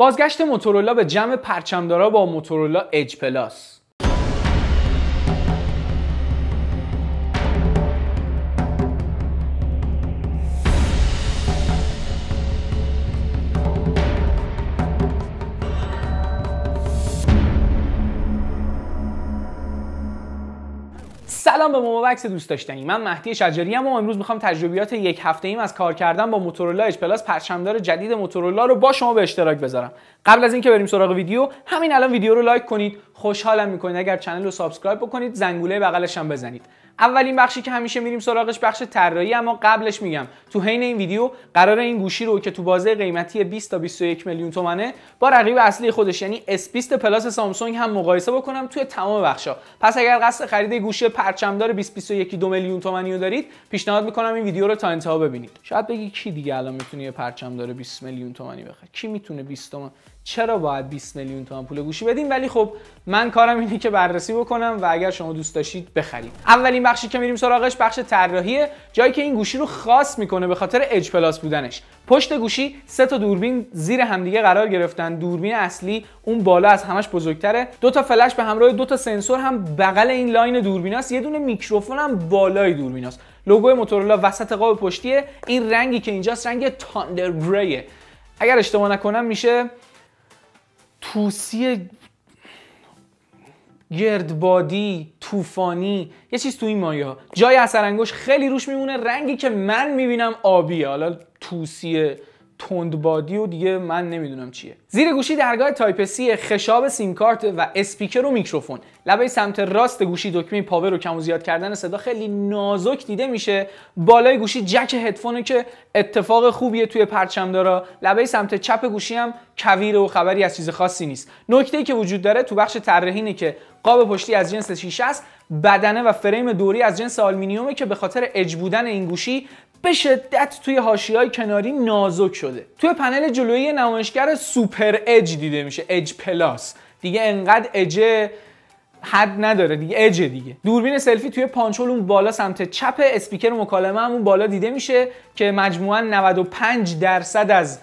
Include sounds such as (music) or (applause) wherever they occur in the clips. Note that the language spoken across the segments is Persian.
بازگشت موتورولا به جمع پرچمدارا با موتورولا اج پلاس سلام به موبکس دوست داشتنی من مهدی شجری ام و امروز میخوام تجربیات یک هفته ایم از کار کردن با موتورولا اچ پلاس پرچمدار جدید موتورولا رو با شما به اشتراک بذارم قبل از اینکه بریم سراغ ویدیو همین الان ویدیو رو لایک کنید خوشحالم میکنید اگر چنل رو سابسکرایب بکنید زنگوله بغلش هم بزنید اولین بخشی که همیشه میریم سراغش بخش طراحی اما قبلش میگم تو حین این ویدیو قرار این گوشی رو که تو بازه قیمتی 20 تا 21 میلیون تومنه با رقیب اصلی خودش یعنی S20 پلاس سامسونگ هم مقایسه بکنم توی تمام بخشا پس اگر قصد خرید گوشی پرچمدار 21 2 میلیون تومانی رو دارید پیشنهاد میکنم این ویدیو رو تا انتها ببینید شاید بگی کی دیگه الان میتونه یه پرچمدار 20 میلیون تومانی بخره کی میتونه 20 تومن چرا باید 20 میلیون تومان پول گوشی بدیم ولی خب من کارم اینه که بررسی بکنم و اگر شما دوست داشتید بخرید اولین بخشی که میریم سراغش بخش طراحیه جایی که این گوشی رو خاص میکنه به خاطر اج پلاس بودنش پشت گوشی سه تا دوربین زیر همدیگه قرار گرفتن دوربین اصلی اون بالا از همش بزرگتره دو تا فلش به همراه دو تا سنسور هم بغل این لاین دوربیناست یه دونه میکروفون هم بالای دوربیناست لوگو موتورولا وسط قاب پشتیه این رنگی که اینجاست رنگ تاندر اگر اشتباه نکنم میشه توسی گردبادی طوفانی یه چیز تو این مایه جای اثر انگوش خیلی روش میمونه رنگی که من میبینم آبیه حالا توسی تندبادی و دیگه من نمیدونم چیه زیر گوشی درگاه تایپ سی خشاب سیم کارت و اسپیکر و میکروفون لبه سمت راست گوشی دکمه پاور رو کم و زیاد کردن صدا خیلی نازک دیده میشه بالای گوشی جک هدفونه که اتفاق خوبیه توی پرچم داره لبه سمت چپ گوشی هم کویر و خبری از چیز خاصی نیست نکته که وجود داره تو بخش طراحی که قاب پشتی از جنس شیشه است بدنه و فریم دوری از جنس آلومینیومه که به خاطر اج بودن این گوشی به شدت توی هاشی های کناری نازک شده توی پنل جلویی نمایشگر سوپر اج دیده میشه اج پلاس دیگه انقدر اجه حد نداره دیگه اج دیگه دوربین سلفی توی پانچول اون بالا سمت چپ اسپیکر مکالمه همون بالا دیده میشه که مجموعا 95 درصد از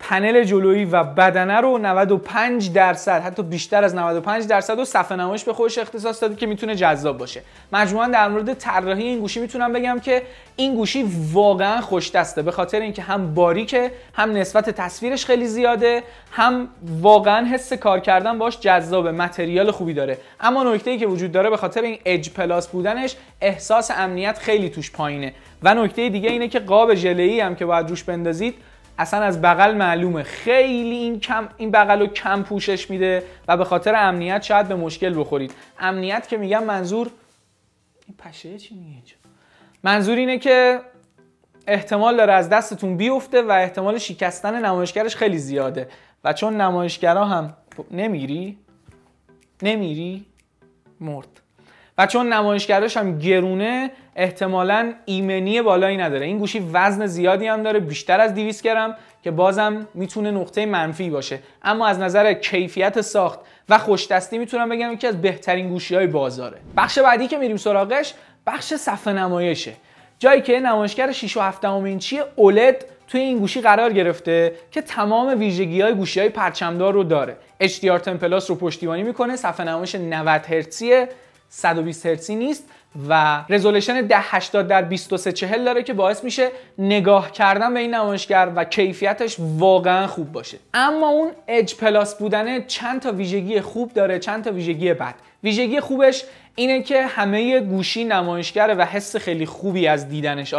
پنل جلویی و بدنه رو 95 درصد حتی بیشتر از 95 درصد و صفحه نمایش به خودش اختصاص داده که میتونه جذاب باشه مجموعا در مورد طراحی این گوشی میتونم بگم که این گوشی واقعا خوش دسته به خاطر اینکه هم باریکه هم نسبت تصویرش خیلی زیاده هم واقعا حس کار کردن باش جذابه متریال خوبی داره اما نکته ای که وجود داره به خاطر این اج پلاس بودنش احساس امنیت خیلی توش پایینه و نکته دیگه اینه که قاب ژله هم که باید روش بندازید اصلا از بغل معلومه خیلی این کم این بغل رو کم پوشش میده و به خاطر امنیت شاید به مشکل بخورید امنیت که میگم منظور این پشه چی میگه منظور اینه که احتمال داره از دستتون بیفته و احتمال شکستن نمایشگرش خیلی زیاده و چون نمایشگرا هم نمیری نمیری مرد و چون نمایشگرش هم گرونه احتمالا ایمنی بالایی نداره این گوشی وزن زیادی هم داره بیشتر از 200 گرم که بازم میتونه نقطه منفی باشه اما از نظر کیفیت ساخت و خوش دستی میتونم بگم یکی از بهترین گوشی های بازاره بخش بعدی که میریم سراغش بخش صفحه نمایشه جایی که نمایشگر 6.7 اینچی اولد توی این گوشی قرار گرفته که تمام ویژگی های گوشی های پرچمدار رو داره HDR10 رو پشتیبانی میکنه صفحه نمایش 90 هرتزیه 120 هرتزی نیست و رزولوشن 1080 در 2340 داره که باعث میشه نگاه کردن به این نمایشگر و کیفیتش واقعا خوب باشه اما اون اج پلاس بودن چند تا ویژگی خوب داره چند تا ویژگی بد ویژگی خوبش اینه که همه گوشی نمایشگره و حس خیلی خوبی از دیدنش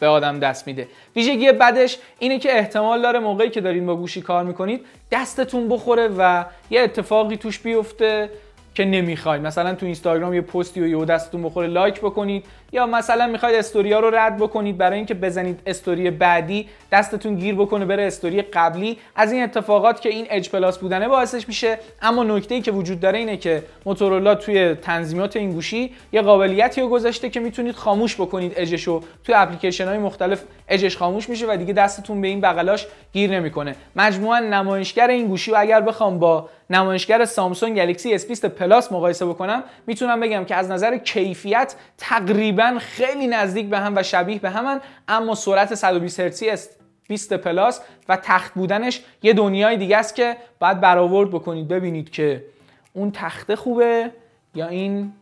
به آدم دست میده ویژگی بدش اینه که احتمال داره موقعی که دارین با گوشی کار میکنید دستتون بخوره و یه اتفاقی توش بیفته که نمیخواید مثلا تو اینستاگرام یه پستی و یه دستتون بخوره لایک بکنید یا مثلا میخواید استوری ها رو رد بکنید برای اینکه بزنید استوری بعدی دستتون گیر بکنه بره استوری قبلی از این اتفاقات که این اج پلاس بودنه باعثش میشه اما نکته ای که وجود داره اینه که موتورولا توی تنظیمات این گوشی یه قابلیتی رو گذاشته که میتونید خاموش بکنید اجش رو توی اپلیکیشن های مختلف اجش خاموش میشه و دیگه دستتون به این بغلاش گیر نمیکنه مجموعا نمایشگر این گوشی و اگر بخوام با نمایشگر سامسونگ گلکسی اس 20 پلاس مقایسه بکنم میتونم بگم که از نظر کیفیت تقریبا خیلی نزدیک به هم و شبیه به همن اما سرعت 120 هرتزی است 20 پلاس و تخت بودنش یه دنیای دیگه است که باید برآورد بکنید ببینید که اون تخته خوبه یا این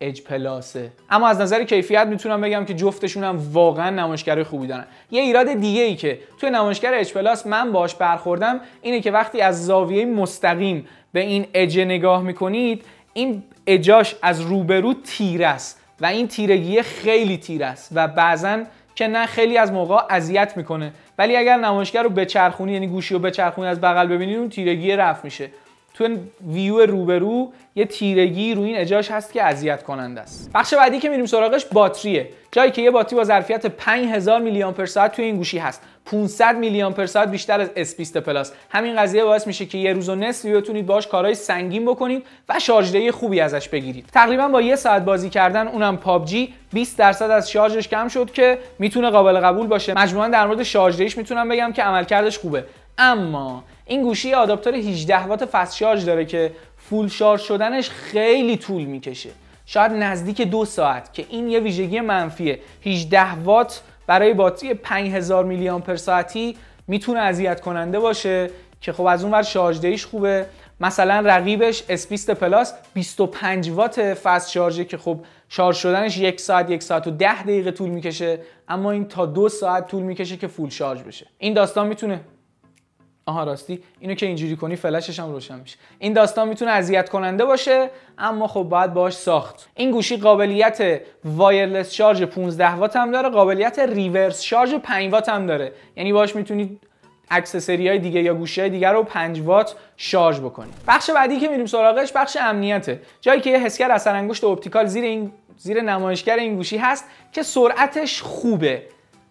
اج پلاسه اما از نظر کیفیت میتونم بگم که جفتشون هم واقعا نمایشگرای خوبی دارن یه ایراد دیگه ای که توی نمایشگر اج پلاس من باش برخوردم اینه که وقتی از زاویه مستقیم به این اجه نگاه میکنید این اجاش از روبرو تیر است و این تیرگی خیلی تیر است و بعضا که نه خیلی از موقع اذیت میکنه ولی اگر نمایشگر رو بچرخونی یعنی گوشی رو بچرخونی از بغل ببینید اون تیرگی رفت میشه تو ویو روبرو یه تیرگی روی این اجاش هست که اذیت کننده است بخش بعدی که میریم سراغش باتریه جایی که یه باتری با ظرفیت 5000 میلی آمپر ساعت توی این گوشی هست 500 میلی آمپر ساعت بیشتر از S20 پلاس همین قضیه باعث میشه که یه روز و نصف بتونید باهاش کارهای سنگین بکنید و شارژدهی خوبی ازش بگیرید تقریبا با یه ساعت بازی کردن اونم پابجی 20 درصد از شارژش کم شد که میتونه قابل قبول باشه مجموعا در مورد شارژدهیش میتونم بگم که عملکردش خوبه اما این گوشی آداپتور 18 وات فست شارژ داره که فول شارژ شدنش خیلی طول میکشه شاید نزدیک دو ساعت که این یه ویژگی منفیه 18 وات برای باتری 5000 میلی آمپر ساعتی میتونه اذیت کننده باشه که خب از اون ور شارژ خوبه مثلا رقیبش S20 پلاس 25 وات فست شارژه که خب شارژ شدنش یک ساعت یک ساعت و ده دقیقه طول میکشه اما این تا دو ساعت طول میکشه که فول شارژ بشه این داستان میتونه آها راستی اینو که اینجوری کنی فلشش هم روشن میشه این داستان میتونه اذیت کننده باشه اما خب باید باش ساخت این گوشی قابلیت وایرلس شارژ 15 وات هم داره قابلیت ریورس شارژ 5 وات هم داره یعنی باش میتونید اکسسری های دیگه یا گوشی های دیگه رو 5 وات شارژ بکنید بخش بعدی که میریم سراغش بخش امنیته جایی که یه حسگر اثر انگشت اپتیکال زیر این زیر نمایشگر این گوشی هست که سرعتش خوبه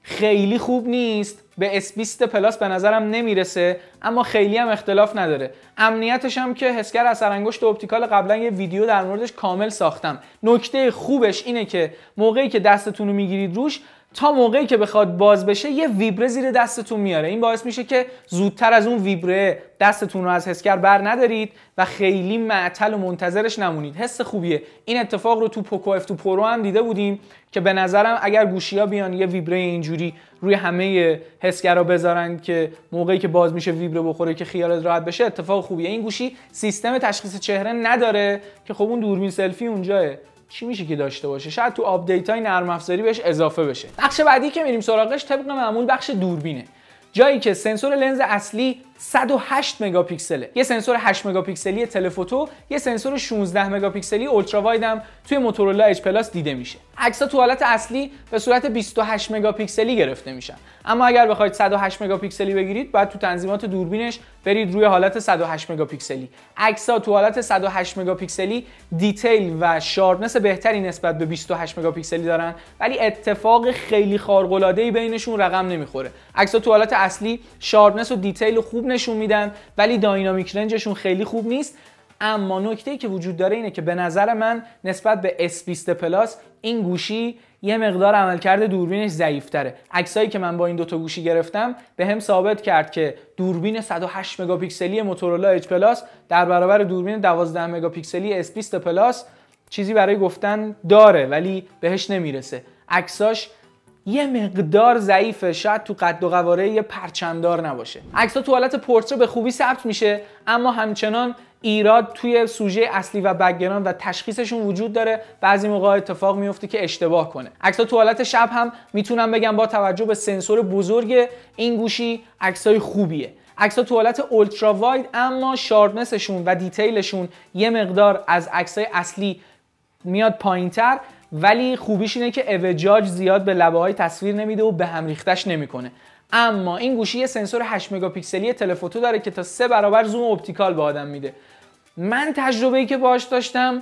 خیلی خوب نیست به S20 پلاس به نظرم نمیرسه اما خیلی هم اختلاف نداره امنیتش هم که حسگر اثر انگشت اپتیکال قبلا یه ویدیو در موردش کامل ساختم نکته خوبش اینه که موقعی که دستتون رو میگیرید روش تا موقعی که بخواد باز بشه یه ویبره زیر دستتون میاره این باعث میشه که زودتر از اون ویبره دستتون رو از حسگر بر ندارید و خیلی معطل و منتظرش نمونید حس خوبیه این اتفاق رو تو پوکو اف تو پرو هم دیده بودیم که به نظرم اگر گوشی ها بیان یه ویبره اینجوری روی همه حسگرا بذارن که موقعی که باز میشه ویبره بخوره که خیالت راحت بشه اتفاق خوبیه این گوشی سیستم تشخیص چهره نداره که خب اون دوربین سلفی اونجاه چی میشه که داشته باشه شاید تو آپدیت های نرم افزاری بهش اضافه بشه بخش بعدی که میریم سراغش طبق معمول بخش دوربینه جایی که سنسور لنز اصلی 108 مگاپیکسله یه سنسور 8 مگاپیکسلی تلفوتو یه سنسور 16 مگاپیکسلی اولترا واید هم توی موتورولا اچ پلاس دیده میشه عکس تو حالت اصلی به صورت 28 مگاپیکسلی گرفته میشن اما اگر بخواید 108 مگاپیکسلی بگیرید باید تو تنظیمات دوربینش برید روی حالت 108 مگاپیکسلی عکس تو حالت 108 مگاپیکسلی دیتیل و شارپنس بهتری نسبت به 28 مگاپیکسلی دارن ولی اتفاق خیلی خارق‌العاده‌ای بینشون رقم نمیخوره عکس تو حالت اصلی شارپنس و دیتیل خوب نشون میدن ولی داینامیک رنجشون خیلی خوب نیست اما نکته که وجود داره اینه که به نظر من نسبت به S20 پلاس این گوشی یه مقدار عملکرد دوربینش ضعیفتره عکسایی که من با این دوتا گوشی گرفتم به هم ثابت کرد که دوربین 108 مگاپیکسلی موتورولا اچ پلاس در برابر دوربین 12 مگاپیکسلی S20 پلاس چیزی برای گفتن داره ولی بهش نمیرسه عکساش یه مقدار ضعیفه شاید تو قد و قواره یه پرچمدار نباشه عکس‌ها تو حالت پورتره به خوبی ثبت میشه اما همچنان ایراد توی سوژه اصلی و بگران و تشخیصشون وجود داره بعضی موقع اتفاق میفته که اشتباه کنه عکس تو حالت شب هم میتونم بگم با توجه به سنسور بزرگ این گوشی عکسای خوبیه عکس تو حالت اولترا واید اما شارپنسشون و دیتیلشون یه مقدار از عکسای اصلی میاد پایینتر ولی خوبیش اینه که اوجاج زیاد به لبه های تصویر نمیده و به هم ریختش نمیکنه اما این گوشی یه سنسور 8 مگاپیکسلی تلفوتو داره که تا سه برابر زوم اپتیکال به آدم میده من ای که باهاش داشتم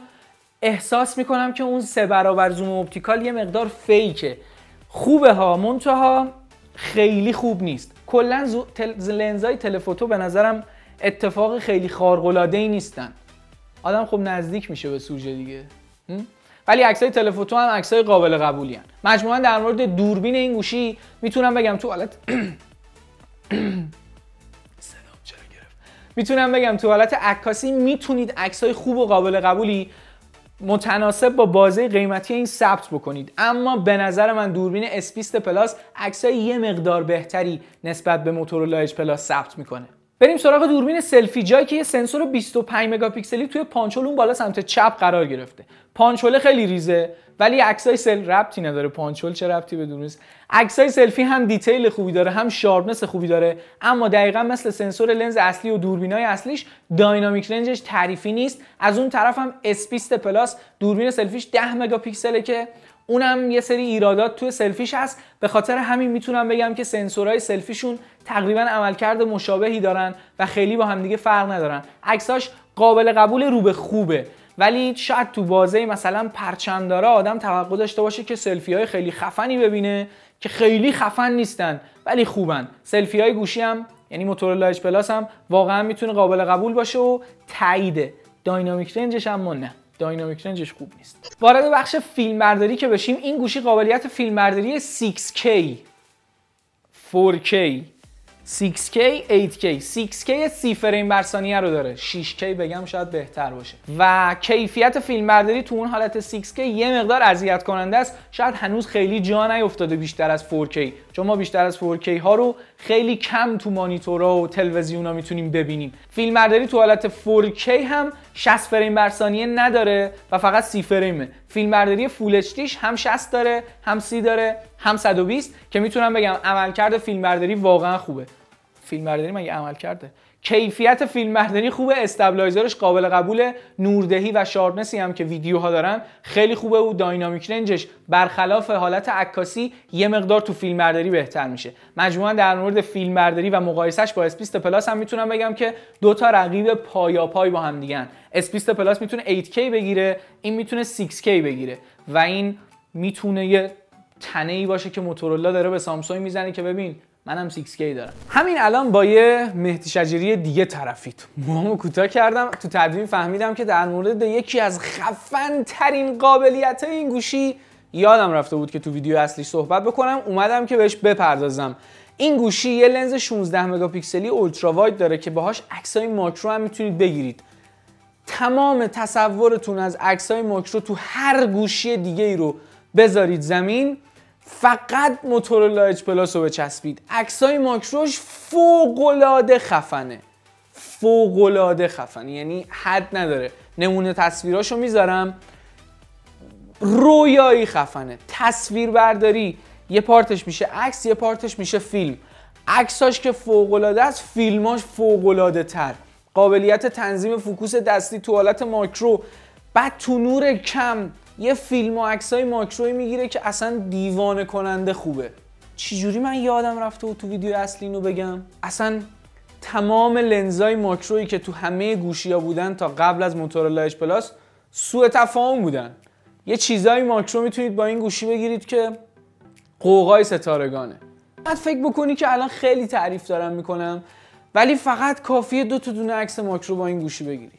احساس میکنم که اون سه برابر زوم اپتیکال یه مقدار فیکه خوبه ها منتها خیلی خوب نیست کلا تل... لنزای تلفوتو به نظرم اتفاق خیلی خارق ای نیستن آدم خب نزدیک میشه به سوژه دیگه ولی عکسای تلفوتو هم های قابل قبولی هن. مجموعا در مورد دوربین این گوشی میتونم بگم تو حالت (clears throat) میتونم بگم تو حالت عکاسی میتونید عکسای خوب و قابل قبولی متناسب با بازه قیمتی این ثبت بکنید اما به نظر من دوربین S20 پلاس عکسای یه مقدار بهتری نسبت به موتورولا اچ پلاس ثبت میکنه بریم سراغ دوربین سلفی جایی که یه سنسور 25 مگاپیکسلی توی پانچول اون بالا سمت چپ قرار گرفته پانچوله خیلی ریزه ولی عکسای سل ربطی نداره پانچول چه ربطی به دوربین عکسای سلفی هم دیتیل خوبی داره هم شارپنس خوبی داره اما دقیقا مثل سنسور لنز اصلی و دوربینای اصلیش داینامیک رنجش تعریفی نیست از اون طرف هم اسپیست پلاس دوربین سلفیش 10 مگاپیکسله که اونم یه سری ایرادات توی سلفیش هست به خاطر همین میتونم بگم که سنسورهای سلفیشون تقریبا عملکرد مشابهی دارن و خیلی با همدیگه فرق ندارن عکساش قابل قبول روبه خوبه ولی شاید تو بازه مثلا پرچم داره آدم توقع داشته باشه که سلفی های خیلی خفنی ببینه که خیلی خفن نیستن ولی خوبن سلفی های گوشی هم یعنی موتور پلاس هم واقعا میتونه قابل قبول باشه و تاییده داینامیک رنجش هم نه داینامیک رنجش خوب نیست وارد بخش فیلمبرداری که بشیم این گوشی قابلیت فیلم فیلمبرداری 6K 4K 6K 8K 6K 30 فریم بر ثانیه رو داره 6K بگم شاید بهتر باشه و کیفیت فیلم فیلمبرداری تو اون حالت 6K یه مقدار اذیت کننده است شاید هنوز خیلی جا نیفتاده بیشتر از 4K چون ما بیشتر از 4K ها رو خیلی کم تو مانیتورا و تلویزیونا میتونیم ببینیم فیلمبرداری تو حالت 4K هم 60 فریم بر ثانیه نداره و فقط 30 فریمه فیلمبرداری فول اچ هم 60 داره هم 30 داره هم 120 که میتونم بگم عملکرد فیلمبرداری واقعا خوبه فیلمبرداری مگه عمل کرده کیفیت فیلم مردنی خوبه استبلایزرش قابل قبول نوردهی و شارپنسی هم که ویدیوها دارن خیلی خوبه و داینامیک رنجش برخلاف حالت عکاسی یه مقدار تو فیلم بهتر میشه مجموعا در مورد فیلم و مقایسش با اسپیست پلاس هم میتونم بگم که دوتا تا پایا پایاپای با هم دیگن اسپیست پلاس میتونه 8K بگیره این میتونه 6K بگیره و این میتونه یه تنه ای باشه که موتورولا داره به سامسونگ میزنه که ببین منم 6K دارم همین الان با یه مهدی شجری دیگه طرفید موامو کوتاه کردم تو تدوین فهمیدم که در مورد یکی از خفن ترین قابلیت های این گوشی یادم رفته بود که تو ویدیو اصلی صحبت بکنم اومدم که بهش بپردازم این گوشی یه لنز 16 مگاپیکسلی اولترا واید داره که باهاش های ماکرو هم میتونید بگیرید تمام تصورتون از عکسای ماکرو تو هر گوشی دیگه ای رو بذارید زمین فقط موتورولا اچ پلاس رو بچسبید عکسای ماکروش فوقالعاده خفنه فوقالعاده خفنه یعنی حد نداره نمونه رو میذارم رویایی خفنه تصویر برداری یه پارتش میشه عکس یه پارتش میشه فیلم عکساش که فوقالعاده است فیلماش فوقلاده تر قابلیت تنظیم فکوس دستی تو حالت ماکرو بعد تو نور کم یه فیلم و عکسای ماکروی میگیره که اصلا دیوانه کننده خوبه چجوری من یادم رفته و تو ویدیو اصلی اینو بگم اصلا تمام لنزای ماکروی که تو همه ها بودن تا قبل از موتورولا اچ پلاس سوء تفاهم بودن یه چیزایی ماکرو میتونید با این گوشی بگیرید که قوقای ستارگانه بعد فکر بکنی که الان خیلی تعریف دارم میکنم ولی فقط کافیه دو تا دونه عکس ماکرو با این گوشی بگیری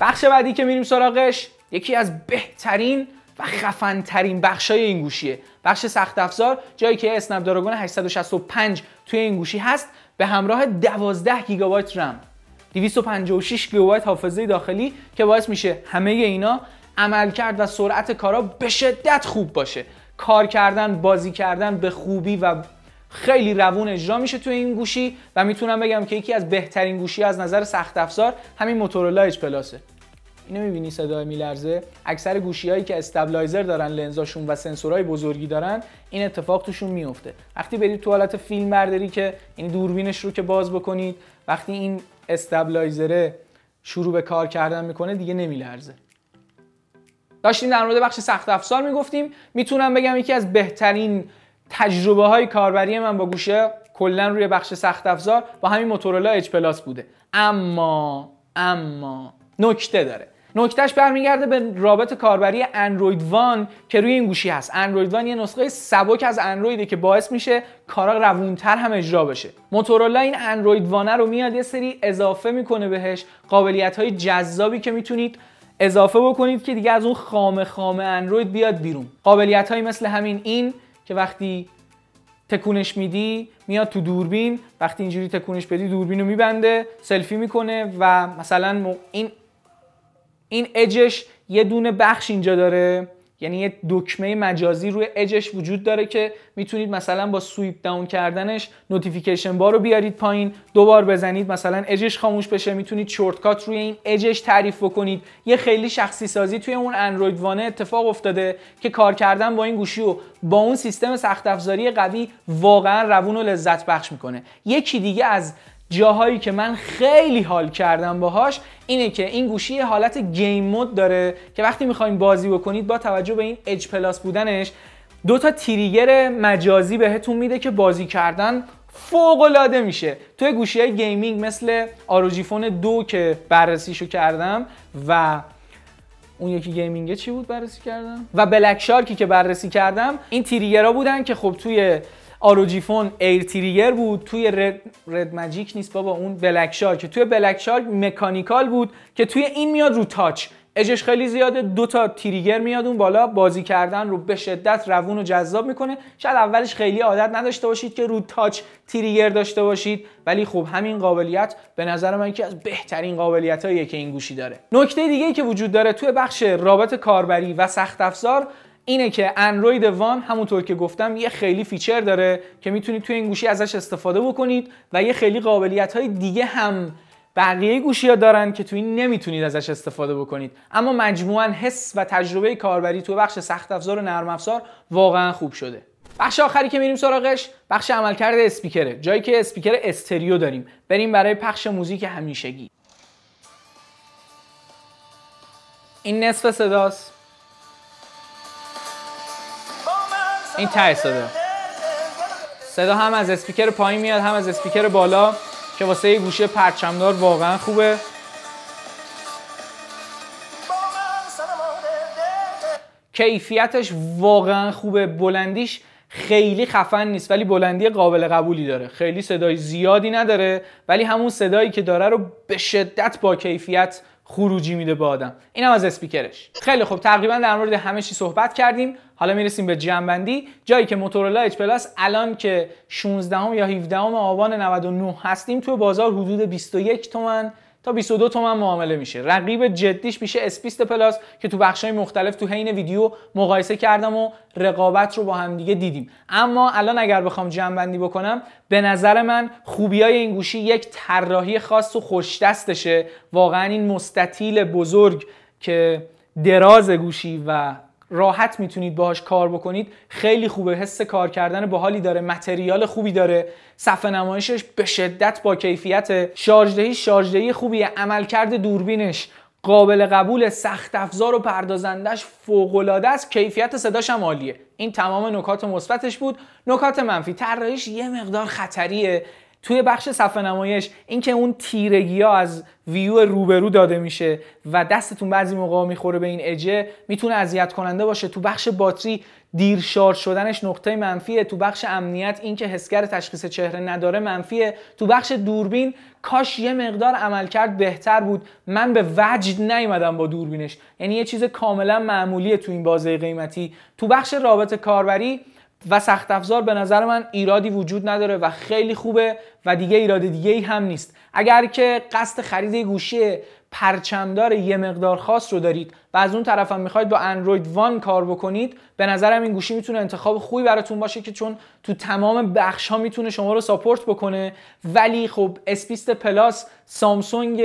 بخش بعدی که میریم سراغش یکی از بهترین و خفن ترین بخش های این گوشیه بخش سخت افزار جایی که اسنپ دراگون 865 توی این گوشی هست به همراه 12 گیگابایت رم 256 گیگابایت حافظه داخلی که باعث میشه همه اینا عمل کرد و سرعت کارا به شدت خوب باشه کار کردن بازی کردن به خوبی و خیلی روون اجرا میشه تو این گوشی و میتونم بگم که یکی از بهترین گوشی از نظر سخت افزار همین موتورولا اچ پلاسه اینو میبینی صدای میلرزه اکثر گوشی هایی که استابلایزر دارن لنزاشون و سنسورهای بزرگی دارن این اتفاق توشون میفته وقتی برید تو حالت فیلم برداری که این دوربینش رو که باز بکنید وقتی این استابلایزره شروع به کار کردن میکنه دیگه نمیلرزه داشتیم در مورد بخش سخت افزار میگفتیم میتونم بگم یکی از بهترین تجربه های کاربری من با گوشه کلا روی بخش سخت افزار با همین موتورولا اچ پلاس بوده اما اما نکته داره نکتهش برمیگرده به رابط کاربری اندروید وان که روی این گوشی هست اندروید وان یه نسخه سبک از اندرویده که باعث میشه کارا روونتر هم اجرا بشه موتورولا این اندروید وانه رو میاد یه سری اضافه میکنه بهش قابلیت های جذابی که میتونید اضافه بکنید که دیگه از اون خامه خامه اندروید بیاد بیرون قابلیت هایی مثل همین این که وقتی تکونش میدی میاد تو دوربین وقتی اینجوری تکونش بدی دوربین رو میبنده سلفی میکنه و مثلا این این اجش یه دونه بخش اینجا داره یعنی یه دکمه مجازی روی اجش وجود داره که میتونید مثلا با سویپ داون کردنش نوتیفیکیشن بار رو بیارید پایین دوبار بزنید مثلا اجش خاموش بشه میتونید شورتکات روی این اجش تعریف بکنید یه خیلی شخصی سازی توی اون اندروید وانه اتفاق افتاده که کار کردن با این گوشی و با اون سیستم سخت افزاری قوی واقعا روون و لذت بخش میکنه یکی دیگه از جاهایی که من خیلی حال کردم باهاش اینه که این گوشی حالت گیم مود داره که وقتی میخواین بازی بکنید با توجه به این اج پلاس بودنش دو تا تریگر مجازی بهتون میده که بازی کردن فوق العاده میشه توی گوشی های گیمینگ مثل آروجیفون فون دو که بررسیشو کردم و اون یکی گیمینگه چی بود بررسی کردم و بلک شارکی که بررسی کردم این تریگرها بودن که خب توی آروجیفون ایر تریگر بود توی رد, رد ماجیک نیست بابا اون بلک که توی بلک شارک مکانیکال بود که توی این میاد رو تاچ اجش خیلی زیاده دو تا تریگر میاد اون بالا بازی کردن رو به شدت روون و جذاب میکنه شاید اولش خیلی عادت نداشته باشید که رو تاچ تریگر داشته باشید ولی خب همین قابلیت به نظر من که از بهترین قابلیت که این گوشی داره نکته دیگه که وجود داره توی بخش رابط کاربری و سخت افزار اینه که اندروید وان همونطور که گفتم یه خیلی فیچر داره که میتونید توی این گوشی ازش استفاده بکنید و یه خیلی قابلیت های دیگه هم بقیه گوشی ها دارن که توی این نمیتونید ازش استفاده بکنید اما مجموعا حس و تجربه کاربری تو بخش سخت افزار و نرم افزار واقعا خوب شده بخش آخری که میریم سراغش بخش عملکرد اسپیکره جایی که اسپیکر استریو داریم بریم برای پخش موزیک همیشگی این نصف صداست این ته صدا صدا هم از اسپیکر پایین میاد هم از اسپیکر بالا که واسه یه گوشه پرچمدار واقعا خوبه کیفیتش واقعا خوبه بلندیش خیلی خفن نیست ولی بلندی قابل قبولی داره خیلی صدای زیادی نداره ولی همون صدایی که داره رو به شدت با کیفیت خروجی میده به آدم اینم از اسپیکرش خیلی خب تقریبا در مورد همه چی صحبت کردیم حالا میرسیم به جنبندی جایی که موتورولا اچ پلاس الان که 16 هم یا 17 هم آبان 99 هستیم تو بازار حدود 21 تومن تا 22 تومن معامله میشه رقیب جدیش میشه اس 20 پلاس که تو بخش های مختلف تو حین ویدیو مقایسه کردم و رقابت رو با هم دیگه دیدیم اما الان اگر بخوام جمع بندی بکنم به نظر من خوبی های این گوشی یک طراحی خاص و خوش دستشه واقعا این مستطیل بزرگ که دراز گوشی و راحت میتونید باهاش کار بکنید خیلی خوبه حس کار کردن باحالی داره متریال خوبی داره صفحه نمایشش به شدت با کیفیت شارژدهی شارژدهی خوبیه عملکرد دوربینش قابل قبول سخت افزار و پردازندش العاده است کیفیت صداش هم عالیه این تمام نکات مثبتش بود نکات منفی طراحیش یه مقدار خطریه توی بخش صفحه نمایش اینکه اون تیرگی ها از ویو روبرو داده میشه و دستتون بعضی موقع میخوره به این اجه میتونه اذیت کننده باشه تو بخش باتری دیر شدنش نقطه منفیه تو بخش امنیت اینکه حسگر تشخیص چهره نداره منفیه تو بخش دوربین کاش یه مقدار عملکرد بهتر بود من به وجد نیومدم با دوربینش یعنی یه چیز کاملا معمولیه تو این بازه قیمتی تو بخش رابط کاربری و سخت افزار به نظر من ایرادی وجود نداره و خیلی خوبه و دیگه ایراد دیگه ای هم نیست اگر که قصد خرید گوشی پرچمدار یه مقدار خاص رو دارید و از اون طرف هم میخواید با اندروید وان کار بکنید به نظرم این گوشی میتونه انتخاب خوبی براتون باشه که چون تو تمام بخش ها میتونه شما رو ساپورت بکنه ولی خب اسپیست پلاس سامسونگ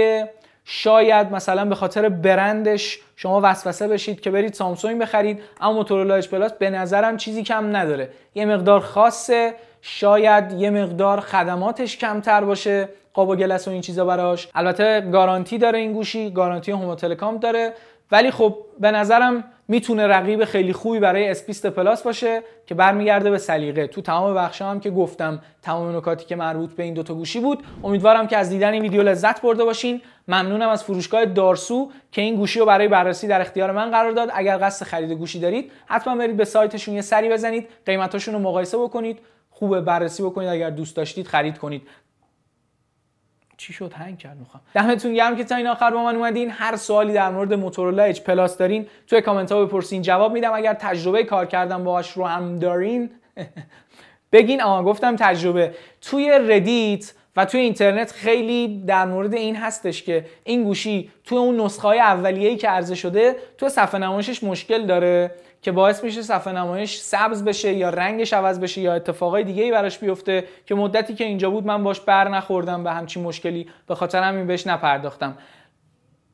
شاید مثلا به خاطر برندش شما وسوسه بشید که برید سامسونگ بخرید اما موتورولا اچ پلاس به نظرم چیزی کم نداره یه مقدار خاصه شاید یه مقدار خدماتش کمتر باشه قاب و گلس و این چیزا براش البته گارانتی داره این گوشی گارانتی هوماتلکام داره ولی خب به نظرم میتونه رقیب خیلی خوبی برای اس 20 پلاس باشه که برمیگرده به سلیقه تو تمام بخشا هم که گفتم تمام نکاتی که مربوط به این دوتا گوشی بود امیدوارم که از دیدن این ویدیو لذت برده باشین ممنونم از فروشگاه دارسو که این گوشی رو برای بررسی در اختیار من قرار داد اگر قصد خرید گوشی دارید حتما برید به سایتشون یه سری بزنید قیمتاشون رو مقایسه بکنید خوبه بررسی بکنید اگر دوست داشتید خرید کنید چی شد هنگ کرد میخوام دمتون گرم که تا این آخر با من اومدین هر سوالی در مورد موتورولا اچ پلاس دارین توی کامنت ها بپرسین جواب میدم اگر تجربه کار کردن باهاش رو هم دارین (laughs) بگین آها گفتم تجربه توی ردیت و توی اینترنت خیلی در مورد این هستش که این گوشی توی اون نسخه های اولیه‌ای که عرضه شده تو صفحه نمایشش مشکل داره که باعث میشه صفحه نمایش سبز بشه یا رنگش عوض بشه یا اتفاقای دیگه ای براش بیفته که مدتی که اینجا بود من باش بر نخوردم به همچین مشکلی به خاطر همین بهش نپرداختم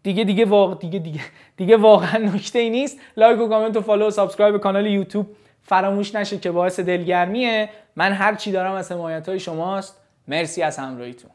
دیگه دیگه واقع دیگه دیگه دیگه واقعا نکته ای نیست لایک و کامنت و فالو و سابسکرایب کانال یوتیوب فراموش نشه که باعث دلگرمیه من هر چی دارم از حمایت های شماست مرسی از همراهیتون